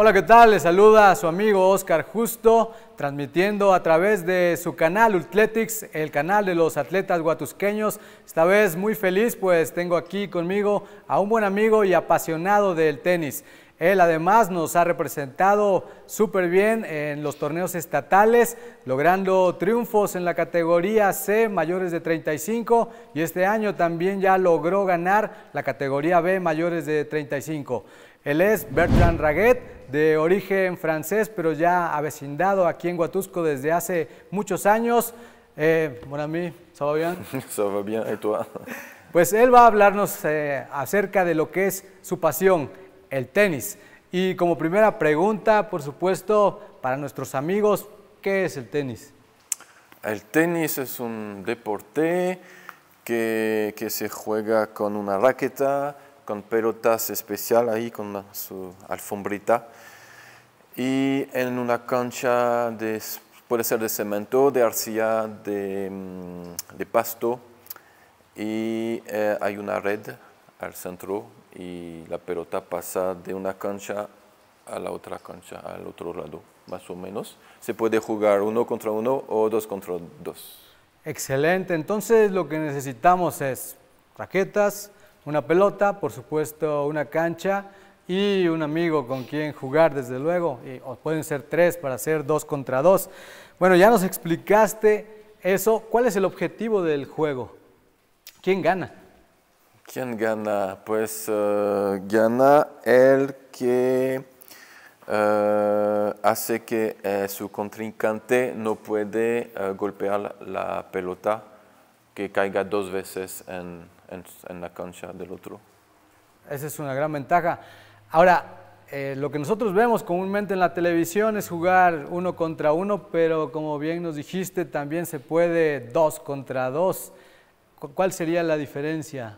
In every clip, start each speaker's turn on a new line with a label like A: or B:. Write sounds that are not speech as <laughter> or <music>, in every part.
A: Hola, ¿qué tal? Les saluda a su amigo Oscar Justo, transmitiendo a través de su canal Ultletics, el canal de los atletas guatusqueños. Esta vez muy feliz, pues tengo aquí conmigo a un buen amigo y apasionado del tenis. Él además nos ha representado súper bien en los torneos estatales, logrando triunfos en la categoría C mayores de 35 y este año también ya logró ganar la categoría B mayores de 35. Él es Bertrand Raguet, de origen francés, pero ya avecindado aquí en Huatusco desde hace muchos años. Eh, bueno a mí, bien?
B: <laughs> bien, ¿y tú?
A: <laughs> Pues él va a hablarnos eh, acerca de lo que es su pasión, el tenis. Y como primera pregunta, por supuesto, para nuestros amigos, ¿qué es el tenis?
B: El tenis es un deporte que se juega con una raqueta, con pelotas especial ahí, con su alfombrita. Y en una cancha puede ser de cemento, de arcilla, de, mm, pasto. Y eh, hay una red al centro y la pelota pasa de una cancha a la otra cancha, al otro lado, más o menos. Se puede jugar uno contra uno o dos contra dos.
A: Excelente, entonces lo que necesitamos es raquetas, una pelota, por supuesto una cancha y un amigo con quien jugar desde luego, y, pueden ser tres para hacer dos contra dos. Bueno, ya nos explicaste eso, ¿cuál es el objetivo del juego?
B: ¿Quién gana? ¿Quién gana? Pues eh, gana el que eh, hace que eh, su contrincante no puede golpear la pelota que caiga dos veces en, en, la cancha del otro.
A: Esa es una gran ventaja. Ahora, eh, lo que nosotros vemos comúnmente en la televisión es jugar uno contra uno, pero como bien nos dijiste, también se puede dos contra dos. ¿Cuál sería la diferencia?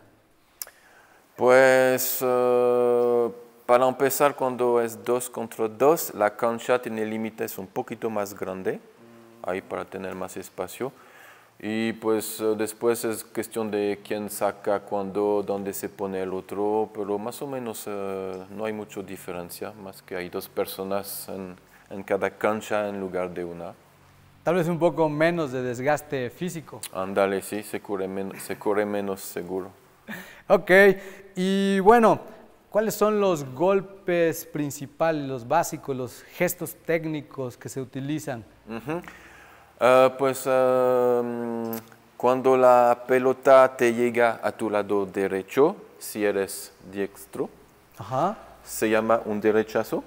B: Pues eh, para empezar, cuando es dos contra dos, la cancha tiene límites un poquito más grande, ahí para tener más espacio. Y pues eh, después es cuestión de quién saca, cuándo, dónde se pone el otro, pero más o menos eh, no hay mucha diferencia, más que hay dos personas en, en, cada cancha en lugar de una. Tal vez un poco menos de desgaste físico. Ándale, sí, se corre, se corre menos seguro.
A: <laughs> ok, y bueno, ¿cuáles son los golpes principales, los básicos, los gestos técnicos que se utilizan?
B: Ajá. Ah, pues ah, mm, cuando la pelota te llega a tu lado derecho, si eres diestro, se llama un derechazo.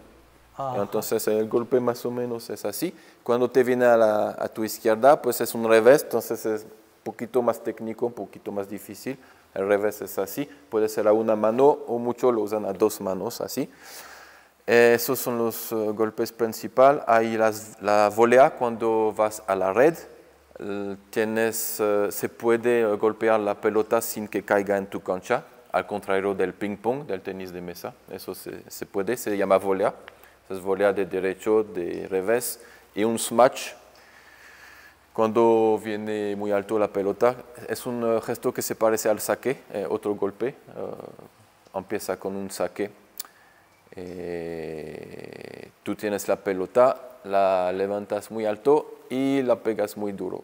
B: Entonces el golpe más o menos es así. Cuando te viene a, a, tu izquierda, pues es un revés, entonces es un poquito más técnico, un poquito más difícil. El revés es así, puede ser a una mano o mucho lo usan a dos manos así. Eh, esos son los eh, golpes principales. Hay la volea cuando vas a la red. Tienes, eh, se puede golpear la pelota sin que caiga en tu cancha, al contrario del ping-pong, del tenis de mesa. Eso se, puede, se llama volea. Es volea de derecho, de revés y un smash. Cuando viene muy alto la pelota, es un gesto que se parece al saque, otro golpe. empieza con un saque eh, tú tienes la pelota, la levantas muy alto y la pegas muy duro.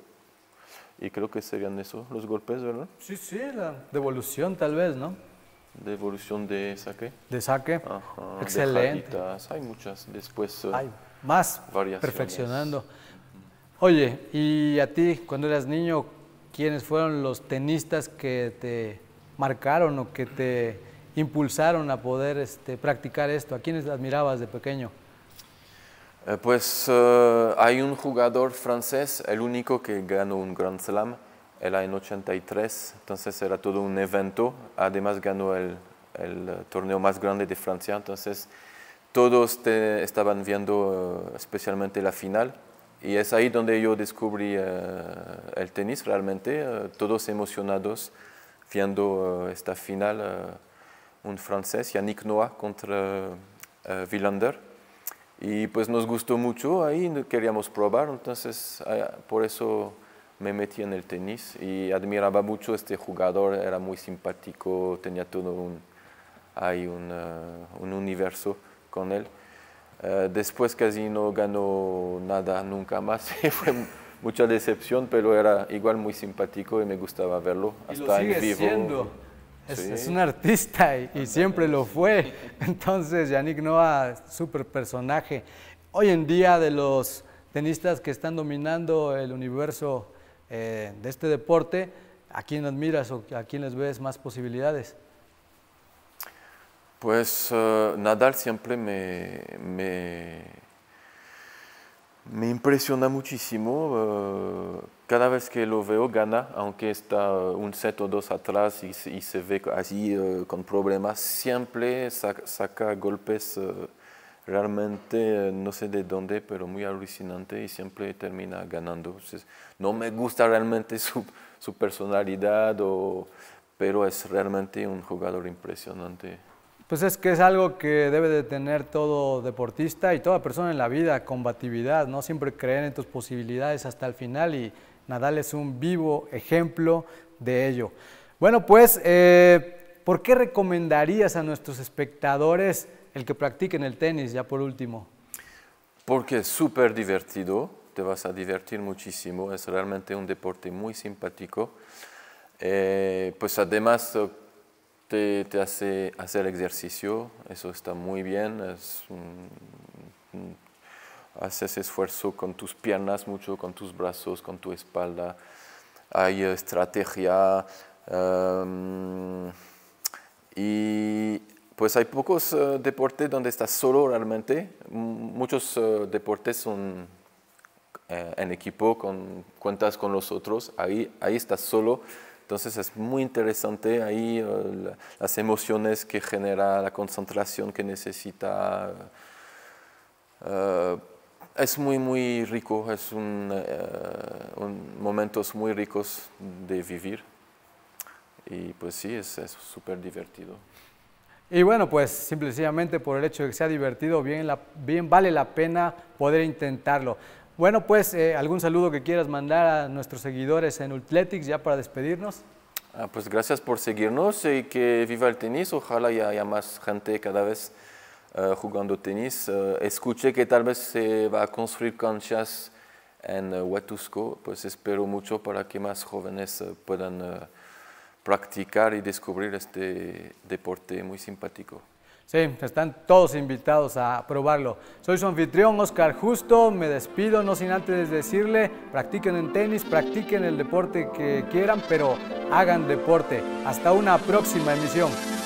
B: Y creo que serían eso los golpes, ¿verdad? Sí, sí, la devolución tal vez, ¿no? Devolución de saque. De saque. Excelente. Hay muchas después. Eh, Hay más. más. Perfeccionando.
A: Oye, ¿y a ti cuando eras niño, quiénes fueron los tenistas que te marcaron o que te impulsaron a poder este, practicar esto? ¿A quiénes admirabas de pequeño?
B: Eh, pues eh, hay un jugador francés, el único que ganó un Grand Slam, era en 83, entonces era todo un evento, además ganó el, eh, torneo más grande de Francia, entonces todos te estaban viendo especialmente la final y es ahí donde yo descubrí el tenis realmente, todos emocionados viendo esta final un francés, Yannick Noah, contra Vilander, eh, Y pues nos gustó mucho ahí, queríamos probar, entonces ah, por eso me metí en el tenis y admiraba mucho a este jugador, era muy simpático, tenía todo un, eh, un, universo con él. Eh, después casi no ganó nada nunca más, <laughs> fue mucha decepción, pero era igual muy simpático y me gustaba verlo hasta en vivo. Es, un
A: artista y, siempre lo fue. <laughs> Entonces, Yannick Noah, súper personaje. Hoy en día de los tenistas que están dominando el universo eh, de este deporte, ¿a quién admiras o a quién les ves más posibilidades?
B: Pues eh, Nadal siempre me me impresiona muchísimo. Eh, cada vez que lo veo gana, aunque está eh, un set o dos atrás y, se ve así eh, con problemas, siempre saca, golpes realmente no sé de dónde, pero muy alucinante y siempre termina ganando. no me gusta realmente <laughs> su, personalidad, pero es realmente un jugador impresionante.
A: Pues es que es algo que debe de tener todo deportista y toda persona en la vida, combatividad, ¿no? Siempre creer en tus posibilidades hasta el final y Nadal es un vivo ejemplo de ello. Bueno, pues, eh, ¿por qué recomendarías a nuestros espectadores el que practiquen el tenis, ya por último?
B: Porque es súper divertido, te vas a divertir muchísimo, es realmente un deporte muy simpático. Eh, pues además te, hace hacer ejercicio, eso está muy bien, haces esfuerzo con tus piernas mucho, con tus brazos, con tu espalda, hay estrategia em, y pues hay pocos eh, deportes donde estás solo realmente, muchos eh, deportes son eh, en equipo, con, cuentas con los otros, ahí, ahí estás solo entonces es muy interesante ahí eh, las emociones que genera, la concentración que necesita. Eh, es muy, muy rico, es eh, un, momentos muy ricos de vivir. Y pues sí, es súper divertido.
A: Y bueno, pues simplemente por el hecho de que sea divertido, bien, bien vale la pena poder intentarlo. Bueno, pues, eh, ¿algún saludo que quieras mandar a nuestros seguidores en Ultletics ya para despedirnos?
B: Ah, pues gracias por seguirnos y que viva el tenis. Ojalá haya más gente cada vez eh, jugando tenis. Eh, escuché que tal vez se va a construir canchas en Huatusco, pues espero mucho para que más jóvenes puedan practicar y descubrir este deporte muy simpático.
A: Sí, están todos invitados a probarlo. Soy su anfitrión Oscar Justo, me despido, no sin antes decirle, practiquen en tenis, practiquen el deporte que quieran, pero hagan deporte. Hasta una próxima emisión.